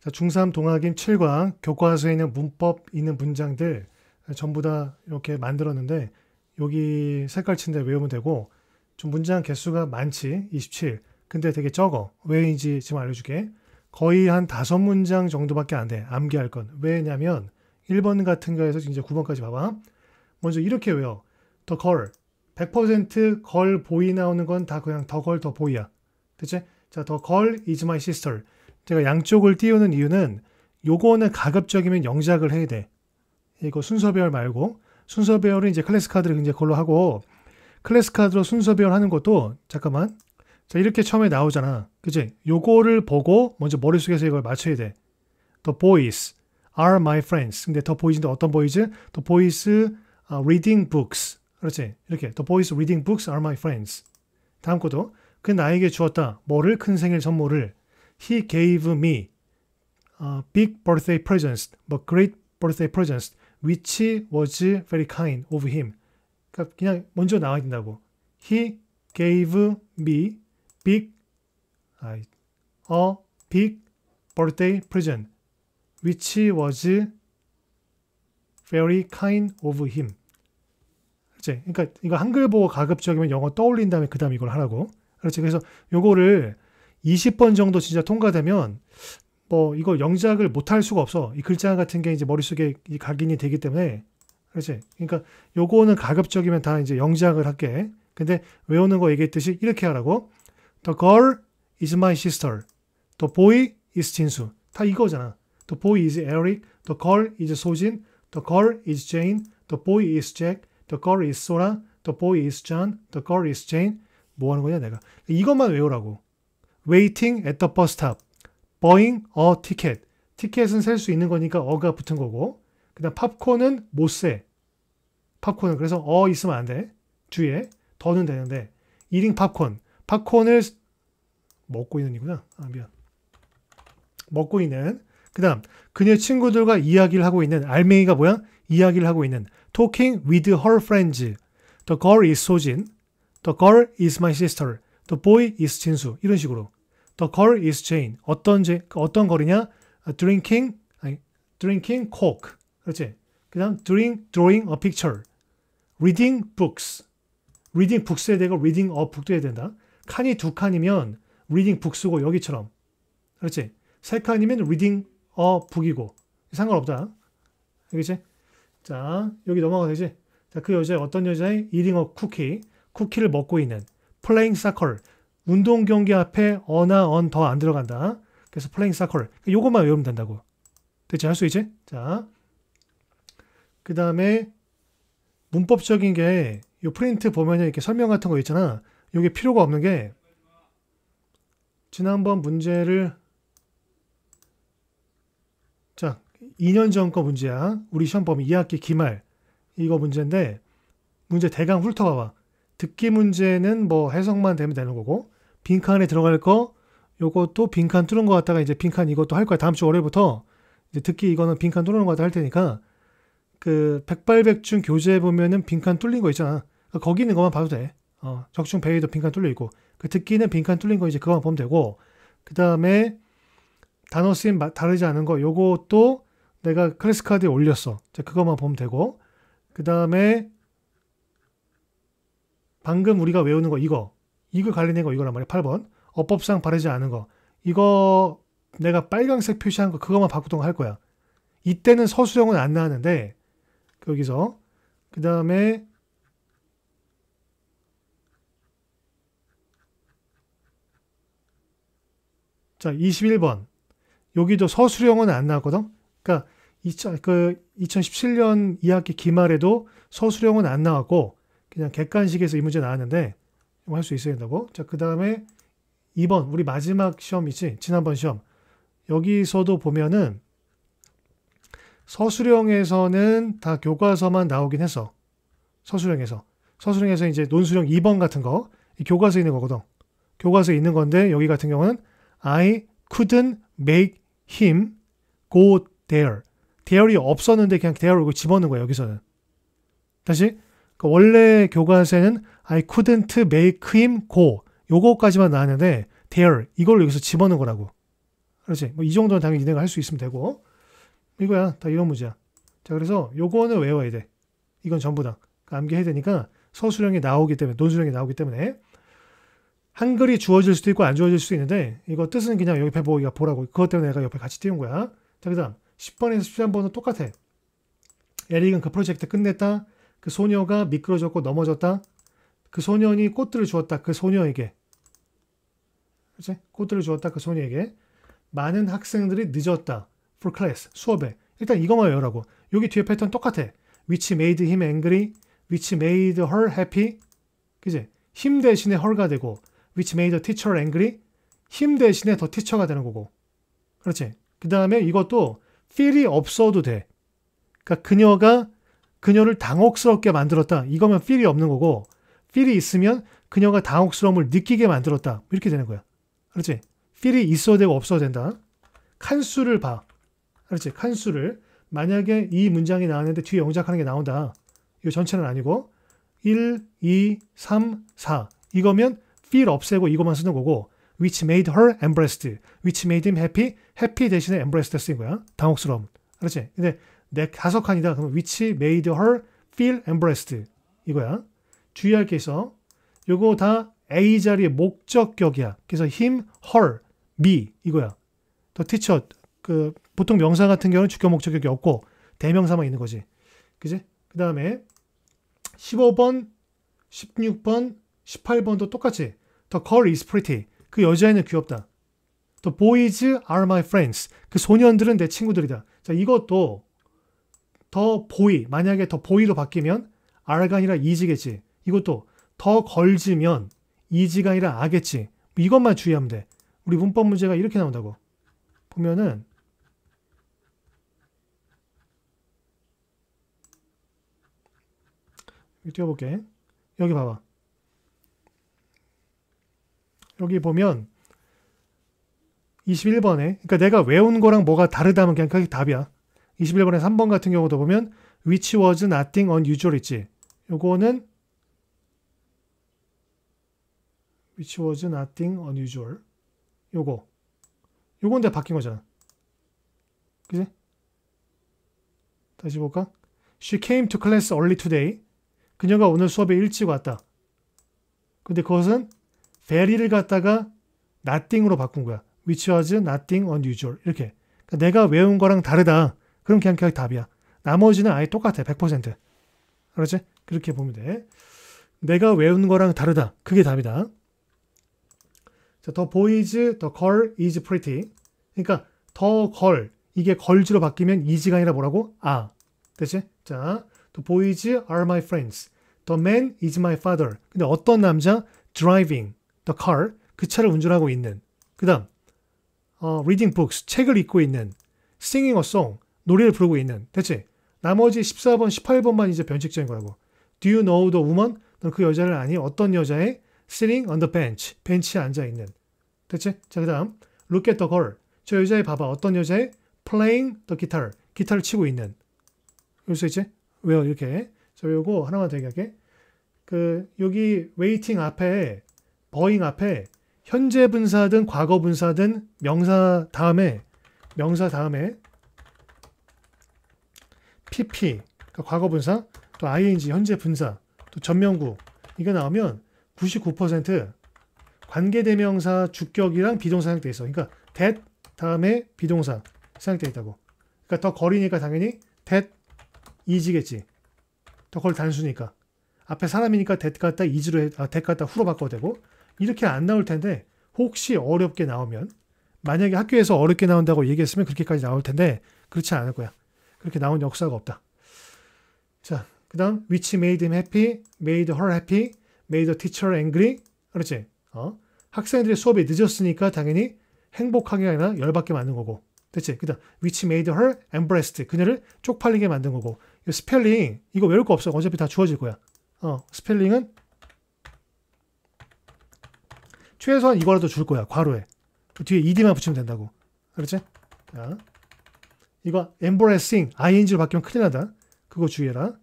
자, 중3 동학인 7강 교과서에 있는 문법 있는 문장들 아, 전부 다 이렇게 만들었는데 여기 색깔 친데 외우면 되고 좀 문장 개수가 많지 27 근데 되게 적어 왜인지 지금 알려줄게 거의 한 다섯 문장 정도밖에 안 돼 암기할 건 왜냐면 1번 같은 거에서 이제 9번까지 봐봐 먼저 이렇게 외워 더걸 100%걸 보이 나오는 건 다 그냥 더 걸 더 보이야 대체 자더 걸 is my sister 제가 양쪽을 띄우는 이유는 요거는 가급적이면 영작을 해야 돼. 이거 순서배열 말고 순서배열은 이제 클래스 카드를 이제 걸로 하고 클래스 카드로 순서배열 하는 것도 잠깐만 자 이렇게 처음에 나오잖아 그치 요거를 보고 먼저 머릿속에서 이걸 맞춰야 돼 The boys are my friends 근데 The boys인데 어떤 boys? The boys 아, reading books 그렇지 이렇게 The boys reading books are my friends 다음 것도 그 나에게 주었다 뭐를 큰 생일 선물을 He gave me a big birthday presents, but great birthday presents, which was very kind of him. 그러니까 그냥 먼저 나와야 된다고. He gave me big, a big birthday present, which was very kind of him. 그렇지? 그러니까 이거 한글 보고 가급적이면 영어 떠올린 다음에 그 다음 이걸 하라고. 그렇지? 그래서 요거를 20번 정도 진짜 통과되면 뭐 이거 영작을 못할 수가 없어. 이 글자 같은 게 이제 머릿속에 각인이 되기 때문에 그렇지. 그러니까 요거는 가급적이면 다 이제 영작을 할게. 근데 외우는 거 얘기했듯이 이렇게 하라고. The girl is my sister. The boy is 진수. 다 이거잖아. The boy is Eric. The girl is 소진. The girl is Jane. The boy is Jack. The girl is Sora. The boy is John. The girl is Jane. 뭐 하는 거냐 내가. 이것만 외우라고. waiting at the bus stop, buying a ticket. 티켓은 셀 수 있는 거니까 어가 붙은 거고 그다음 팝콘은 못 세. 팝콘은 그래서 어 있으면 안 돼. 뒤에 더는 되는데 eating 팝콘. 팝콘을 먹고 있는이구나. 아 미안. 먹고 있는. 그다음 그녀 친구들과 이야기를 하고 있는 알맹이가 뭐야? 이야기를 하고 있는 talking with her friends. The girl is 소진. The girl is my sister. The boy is 진수. 이런 식으로. The girl is Jane. 어떤 제, 어떤 거리냐? Drinking, 아니, drinking coke. 그렇지. 그다음 drawing, drawing a picture. Reading books. Reading books에 대고 reading a book도 해야 된다. 칸이 두 칸이면 reading books고 여기처럼. 그렇지. 세 칸이면 reading a book이고 상관없다. 알겠지? 자 여기 넘어가 되지. 자그 여자 어떤 여자의 eating a cookie. 쿠키를 먹고 있는 playing soccer. 운동 경기 앞에 어나 언 더 안 들어간다. 그래서 플레잉 사컬. 요것만 외우면 된다고. 대체 할 수 있지? 자. 그 다음에 문법적인 게 요 프린트 보면 이렇게 설명 같은 거 있잖아. 요게 필요가 없는 게 지난번 문제를 자 2년 전 거 문제야. 우리 시험 범위 2학기 기말 이거 문제인데 문제 대강 훑어봐봐. 듣기 문제는 뭐 해석만 되면 되는 거고 빈칸에 들어갈 거 요것도 빈칸 뚫은 거 같다가 이제 빈칸 이것도 할 거야. 다음 주 월요일부터 이제 듣기 이거는 빈칸 뚫는 거 같다 할 테니까 그 백발백중 교재 보면은 빈칸 뚫린 거 있잖아. 그러니까 거기 있는 것만 봐도 돼. 어, 적중 배위도 빈칸 뚫려 있고 그 듣기는 빈칸 뚫린 거 이제 그거만 보면 되고 그 다음에 단어 쓰임 다르지 않은 거 요것도 내가 클래스 카드에 올렸어. 그거만 보면 되고 그 다음에 방금 우리가 외우는 거 이거 이거 관련된 거 이거란 말이야 8번 어법상 바르지 않은 거 이거 내가 빨강색 표시한 거 그것만 바꾸던 거할 거야 이때는 서술형은 안 나왔는데 여기서 그 다음에 자 21번 여기도 서술형은 안 나왔거든 그러니까 2000, 그 2017년 2학기 기말에도 서술형은 안 나왔고 그냥 객관식에서 이 문제 나왔는데 할 수 있어야 된다고. 자, 그 다음에 2번 우리 마지막 시험이지 지난번 시험 여기서도 보면은 서술형에서는 다 교과서만 나오긴 해서 서술형에서 서술형에서 이제 논술형 2번 같은 거 교과서에 있는 거거든. 교과서에 있는 건데 여기 같은 경우는 I couldn't make him go there. 대열이 없었는데 그냥 대열을 집어넣은 거야 여기서는. 다시 그 원래 교과서에는 I couldn't make him go 요거까지만 나왔는데 t h r e 이걸 여기서 집어넣은 거라고. 그렇지. 뭐이 정도는 당연히 니네가 할 수 있으면 되고 이거야 다 이런 문제야. 자 그래서 요거는 외워야 돼. 이건 전부 다 그러니까 암기해야 되니까 서술형이 나오기 때문에 논술형이 나오기 때문에 한글이 주어질 수도 있고 안 주어질 수도 있는데 이거 뜻은 그냥 여기 옆에 보기가 뭐 보라고 그것 때문에 내가 옆에 같이 띄운 거야. 자 그다음 10번에서 13번은 똑같아. 에릭은 그 프로젝트 끝냈다. 그 소녀가 미끄러졌고 넘어졌다. 그 소년이 꽃들을 주었다. 그 소녀에게. 그치? 꽃들을 주었다. 그 소녀에게. 많은 학생들이 늦었다. For class. 수업에. 일단 이거만 외우라고. 여기 뒤에 패턴 똑같아. Which made him angry. Which made her happy. 그지? 힘 대신에 her가 되고. Which made the teacher angry. 힘 대신에 더 teacher가 되는 거고. 그렇지? 그 다음에 이것도 feel이 없어도 돼. 그러니까 그녀가 그녀를 당혹스럽게 만들었다. 이거면 필이 없는 거고 필이 있으면 그녀가 당혹스러움을 느끼게 만들었다. 뭐 이렇게 되는 거야. 그렇지? 필이 있어야 되고 없어야 된다. 칸수를 봐. 그렇지? 칸수를 만약에 이 문장이 나왔는데 뒤에 영작하는 게 나온다. 이거 전체는 아니고 1, 2, 3, 4 이거면 필 없애고 이것만 쓰는 거고 which made her embraced, which made him happy, happy 대신에 embraced 쓰인 거야. 당혹스러움. 알았지? 근데 네가석한이다 그럼 which made her feel embraced 이거야. 주의할 게 있어. 요거 다 A 자리의 목적격이야. 그래서 him, her, me 이거야. 더 teacher 그 보통 명사 같은 경우는 주격 목적격이 없고 대명사만 있는 거지. 그지? 그 다음에 15번, 16번, 18번도 똑같이 The girl is pretty. 그 여자애는 귀엽다. The boys are my friends. 그 소년들은 내 친구들이다. 자, 이것도 더 보이 만약에 더 보이로 바뀌면 R가 아니라 이지겠지 이것도 더 걸지면 이지가 아니라 아겠지 이것만 주의하면 돼 우리 문법 문제가 이렇게 나온다고 보면은 띄워볼게 여기 봐봐 여기 보면 21번에 그러니까 내가 외운 거랑 뭐가 다르다면 그냥 그게 답이야 21번에서 3번 같은 경우도 보면 which was nothing unusual 있지. 요거는 which was nothing unusual 요거 요건데 바뀐 거잖아. 그지? 다시 볼까? She came to class early today. 그녀가 오늘 수업에 일찍 왔다. 근데 그것은 very를 갖다가 nothing으로 바꾼 거야. which was nothing unusual. 이렇게. 그러니까 내가 외운 거랑 다르다. 그럼 그냥 그게 답이야. 나머지는 아예 똑같아. 100%. 그렇지 그렇게 보면 돼. 내가 외운 거랑 다르다. 그게 답이다. 자, the boys, the girl is pretty. 그러니까 더 걸. 이게 걸즈로 바뀌면 이지가 아니라 뭐라고? 아. 됐지? 자, the boys are my friends. The man is my father. 근데 어떤 남자? driving the car. 그 차를 운전하고 있는. 그 다음, 어, reading books. 책을 읽고 있는. singing a song. 노래를 부르고 있는 대체 나머지 14번, 18번만 이제 변칙적인 거라고. Do you know the woman? 넌그 여자를 아니? 어떤 여자의 sitting on the bench. 벤치에 앉아 있는. 대체? 자, 그다음 look at the girl. 저 여자의 봐봐. 어떤 여자의 playing the guitar. 기타를 치고 있는. 여기서 이제 왜요? 이렇게. 저 요거 하나만 더 얘기할게. 그 여기 waiting 앞에 버잉 앞에 현재 분사든 과거 분사든 명사 다음에 명사 다음에 PP, 그러니까 과거 분사, 또 ING, 현재 분사, 또 전명구 이게 나오면 99% 관계대명사 주격이랑 비동사 생태에 있어. 그러니까 that 다음에 비동사 상태에 있다고. 그러니까 더 거리니까 당연히 that 이지겠지. 더 거리 단수니까. 앞에 사람이니까 that 갖다 이지로 해, 아, that 갖다 후로 바꿔도 되고 이렇게 안 나올 텐데 혹시 어렵게 나오면 만약에 학교에서 어렵게 나온다고 얘기했으면 그렇게까지 나올 텐데 그렇지 않을 거야. 그렇게 나온 역사가 없다. 자, 그 다음 which made him happy, made her happy, made the teacher angry. 그렇지? 어? 학생들의 수업이 늦었으니까 당연히 행복하게 아니라 열받게 만든 거고. 됐지? 그 다음 which made her e m b r a s e d 그녀를 쪽팔리게 만든 거고. 이 스펠링 이거 외울 거 없어. 어차피 다 주어질 거야. 어, 스펠링은 최소한 이거라도 줄 거야. 괄호에. 그 뒤에 ed만 붙이면 된다고. 그렇지? 자. 이거 embarrassing, ing로 바뀌면 큰일 나다. 그거 주의해라.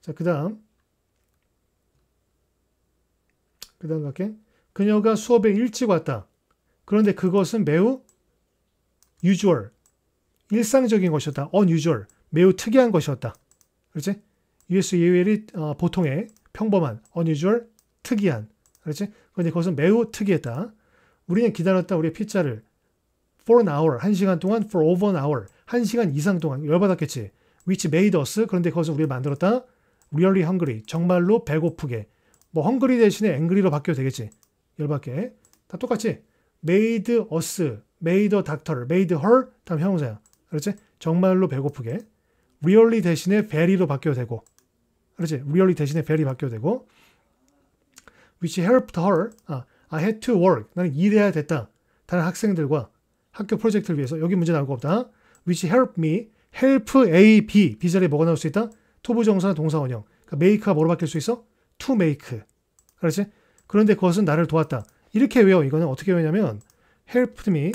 자, 그 다음. 그 다음 갈게. 그녀가 수업에 일찍 왔다. 그런데 그것은 매우 usual, 일상적인 것이었다. unusual, 매우 특이한 것이었다. 그렇지? US 예외리 어, 보통의 평범한, unusual, 특이한. 그렇지? 그런데 그것은 매우 특이했다. 우리는 기다렸다 우리의 피자를 for an hour, 한 시간 동안 for over an hour, 한시간 이상 동안 열받았겠지. Which made us. 그런데 그것을 우리를 만들었다. Really hungry. 정말로 배고프게. 뭐 hungry 대신에 angry로 바뀌어도 되겠지. 열받게. 다 똑같이. made us, made a doctor, made her. 다음 형용사야. 그렇지? 정말로 배고프게. really 대신에 very로 바뀌어도 되고. 그렇지? really 대신에 very 바뀌어도 되고. which helped her. 아, I had to work. 나는 일해야 됐다. 다른 학생들과 학교 프로젝트를 위해서 여기 문제 나올 거 없다. which help me, help A, B, B 자리에 뭐가 나올 수 있다? 토부 정사 동사원형. 그러니까 make가 뭐로 바뀔 수 있어? to make. 그렇지? 그런데 그것은 나를 도왔다. 이렇게 외워. 이거는 어떻게 외우냐면 helped me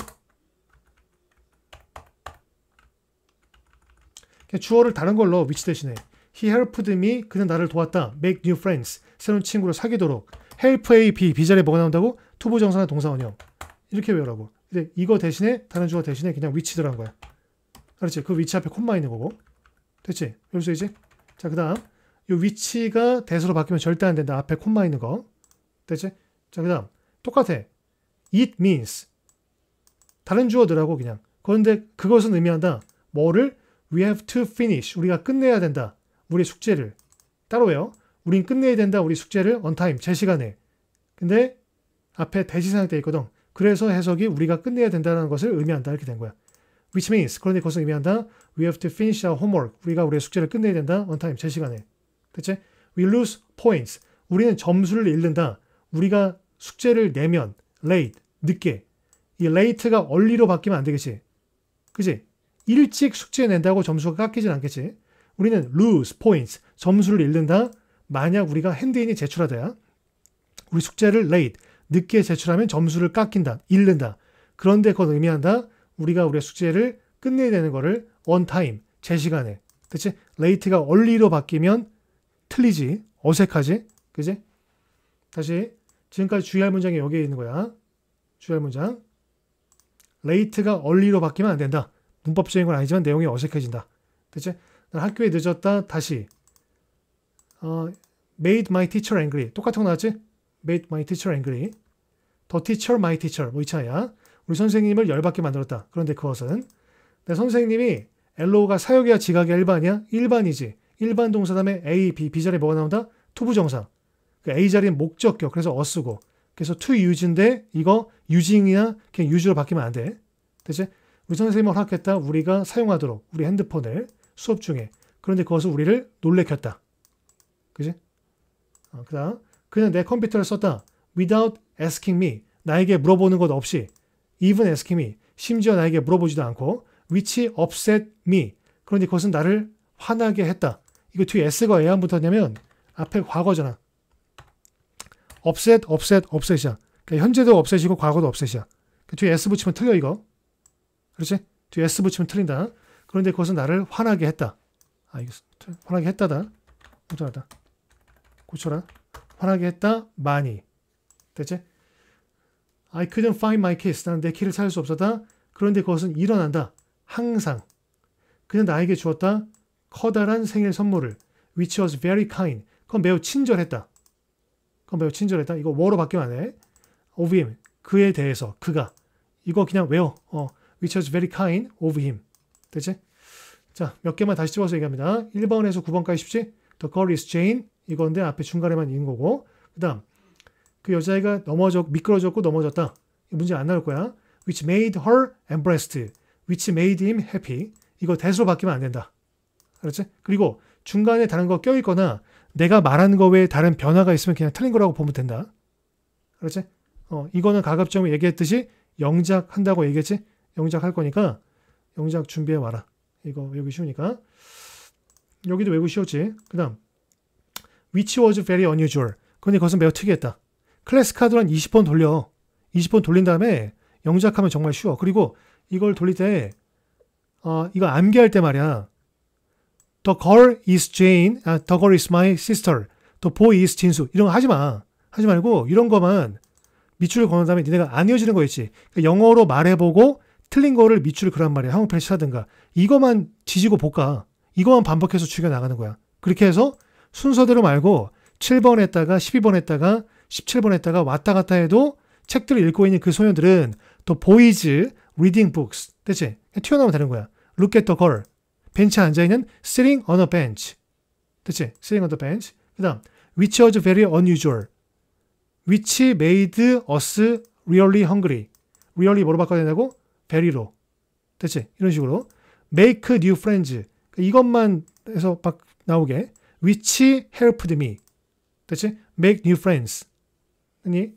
주어를 다른 걸로 which 대신에 he helped me 그는 나를 도왔다. make new friends 새로운 친구를 사귀도록 help A, B, B 자리에 뭐가 나온다고? 투부 정사나 동사원형 이렇게 외우라고. 근데 이거 대신에 다른 주어 대신에 그냥 which 거야. 그렇지. 그 위치 앞에 콤마 있는 거고. 됐지? 여기서 이제. 자, 그 다음. 요 위치가 대수로 바뀌면 절대 안 된다. 앞에 콤마 있는 거. 됐지? 자, 그 다음. 똑같아. It means. 다른 주어들하고 그냥. 그런데 그것은 의미한다. 뭐를? We have to finish. 우리가 끝내야 된다. 우리 숙제를. 따로요. 우린 끝내야 된다. 우리 숙제를 on time. 제 시간에. 근데 앞에 대시상태 있거든. 그래서 해석이 우리가 끝내야 된다는 것을 의미한다. 이렇게 된 거야. which means 그런데 그것을 의미한다. We have to finish our homework. 우리가 우리의 숙제를 끝내야 된다. on time 제 시간에. 대체 we lose points. 우리는 점수를 잃는다. 우리가 숙제를 내면 late 늦게 이 late가 early로 바뀌면 안 되겠지. 그지? 일찍 숙제 낸다고 점수가 깎이진 않겠지. 우리는 lose points 점수를 잃는다. 만약 우리가 핸드인이 제출하다야 우리 숙제를 late 늦게 제출하면 점수를 깎인다. 잃는다. 그런데 그건 의미한다. 우리가 우리의 숙제를 끝내야 되는 거를 on time, 제 시간에. 그치? late가 얼리로 바뀌면 틀리지, 어색하지? 그지? 다시, 지금까지 주의할 문장이 여기에 있는 거야. 주의할 문장. late가 얼리로 바뀌면 안 된다. 문법적인 건 아니지만 내용이 어색해진다. 그치? 난 학교에 늦었다. 다시. 어, made my teacher angry. 똑같은 거 나왔지? made my teacher angry. the teacher, my teacher. 뭐 이 차이야. 우리 선생님을 열받게 만들었다. 그런데 그것은 내 선생님이 엘로우가 사역이야 지각이야 일반이야? 일반이지. 일반 동사 다음에 A, B, B 자리에 뭐가 나온다? 투부 정상그 A 자리는 목적격. 그래서 어쓰고. 그래서 투유 u 인데 이거 유 s 이야 그냥 유 s 로 바뀌면 안 돼. 대체 우리 선생님을 허락했다. 우리가 사용하도록 우리 핸드폰을 수업 중에. 그런데 그것을 우리를 놀래켰다. 그지? 어, 그 다음 그냥 내 컴퓨터를 썼다. without asking me. 나에게 물어보는 것 없이. even asking me 심지어 나에게 물어보지도 않고 which upset me 그런데 그것은 나를 화나게 했다. 이거 뒤에 s가 왜 안 붙었냐면 앞에 과거잖아. upset, upset, upset이야. 그러니까 현재도 upset이고 과거도 upset이야. 그러니까 뒤에 s 붙이면 틀려 이거. 그렇지? 뒤에 s 붙이면 틀린다. 그런데 그것은 나를 화나게 했다. 아 이거 화나게 했다다. 고하다 고쳐라. 화나게 했다. 많이. 됐지? I couldn't find my keys. 나는 내 키를 찾을 수 없었다. 그런데 그것은 일어난다. 항상. 그는 나에게 주었다. 커다란 생일 선물을. Which was very kind. 그건 매우 친절했다. 그건 매우 친절했다. 이거 뭐로 바뀌면 안 해. Of him. 그에 대해서. 그가. 이거 그냥 외워. 어, which was very kind of him. 됐지? 자, 몇 개만 다시 집어서 얘기합니다. 1번에서 9번까지 쉽지? The girl is Jane. 이건데 앞에 중간에만 있는 거고. 그 다음. 그 여자애가 넘어져 미끄러졌고 넘어졌다. 문제 안 나올 거야. Which made her embarrassed. Which made him happy. 이거 대수로 바뀌면 안 된다. 알았지? 그리고 중간에 다른 거 껴있거나 내가 말하는 거 외에 다른 변화가 있으면 그냥 틀린 거라고 보면 된다. 알았지? 어, 이거는 가급적 얘기했듯이 영작 한다고 얘기했지? 영작 할 거니까 영작 준비해 와라. 이거 외우기 쉬우니까. 여기도 외우기 쉬웠지. 그 다음, which was very unusual. 근데 그것은 매우 특이했다. 클래스 카드로 한 20번 돌려. 20번 돌린 다음에 영작하면 정말 쉬워. 그리고 이걸 돌릴 때, 어, 이거 암기할 때 말이야. The girl is Jane, 아, The girl is my sister, The boy is 진수. 이런 거 하지 마. 하지 말고 이런 거만 밑줄을 거는 다음에 니네가 안 이어지는 거 있지. 그러니까 영어로 말해보고 틀린 거를 밑줄을 그란 말이야. 한국판에 칠하든가. 이거만 지지고 볼까. 이거만 반복해서 죽여 나가는 거야. 그렇게 해서 순서대로 말고 7번 했다가 12번 했다가 17번 했다가 왔다 갔다 해도 책들을 읽고 있는 그 소녀들은 또 보이즈 reading books 대체 튀어나오면 되는 거야. Look at the girl. 벤치에 앉아 있는 sitting on a bench. 대체 sitting on the bench. 그다음 which was very unusual. which made us really hungry. really 뭐로 바꿔야 된다고? very로. 대체 이런 식으로 make new friends. 이것만 해서 막 나오게 which helped me. 대체 make new friends. 아니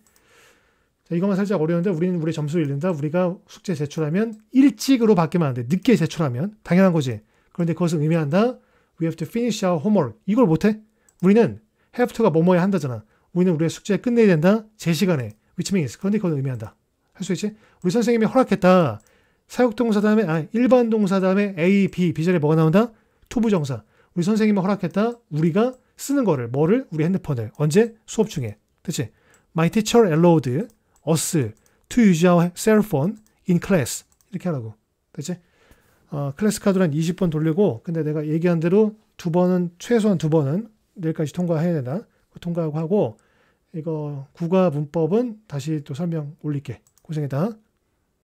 자, 이것만 살짝 어려운데 우리는 우리 점수를 잃는다. 우리가 숙제 제출하면 일찍으로 바뀌면 안데 늦게 제출하면 당연한 거지. 그런데 그것은 의미한다. We have to finish our homework. 이걸 못해? 우리는 have to가 뭐뭐야 한다잖아. 우리는 우리의 숙제 끝내야 된다. 제 시간에. Which means. 그런데 그건 의미한다. 할 수 있지? 우리 선생님이 허락했다. 사역동사 다음에, 아, 일반 동사 다음에 A, B, B 자리에 뭐가 나온다? 투부정사. 우리 선생님이 허락했다. 우리가 쓰는 거를, 뭐를? 우리 핸드폰을. 언제? 수업 중에. 그치? My teacher allowed us to use our cell phone in class. 이렇게 하라고. 그치? 어, 클래스 카드를 20번 돌리고, 근데 내가 얘기한 대로 두 번은, 최소한 두 번은 내일까지 통과해야 된다. 통과하고 하고, 이거 국어 문법은 다시 또 설명 올릴게. 고생했다.